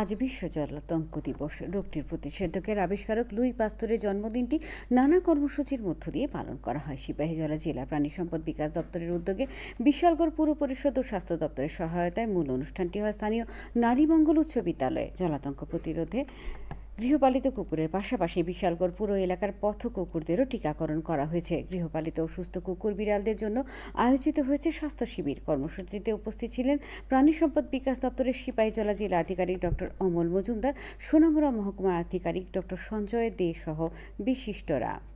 আজ বিশ্ব জলাতঙ্ক দিবস রোগটির প্রতিষেধকের আবিষ্কারক লুই পাস্তুরের জন্মদিনটি নানা কর্মসূচির মধ্য দিয়ে পালন করা হয় সিপাহী জলা জেলা প্রাণী সম্পদ বিকাশ দপ্তরের উদ্যোগে বিশালগড় পুর পরিষদ ও স্বাস্থ্য দপ্তরের সহায়তায় মূল অনুষ্ঠানটি হয় স্থানীয় নারী মঙ্গল উচ্চ বিদ্যালয়ে জলাতঙ্ক প্রতিরোধে গৃহপালিত কুকুরের পাশাপাশি বিশালগড় পুরো এলাকার পথ কুকুরদেরও টিকাকরণ করা হয়েছে গৃহপালিত অসুস্থ কুকুর বিড়ালদের জন্য আয়োজিত হয়েছে স্বাস্থ্য শিবির কর্মসূচিতে উপস্থিত ছিলেন প্রাণী সম্পদ বিকাশ দপ্তরের সিপাহীজলা জেলা আধিকারিক ডক্টর অমল মজুমদার সোনামুরা মহকুমার আধিকারিক ডক্টর সঞ্জয় দে সহ বিশিষ্টরা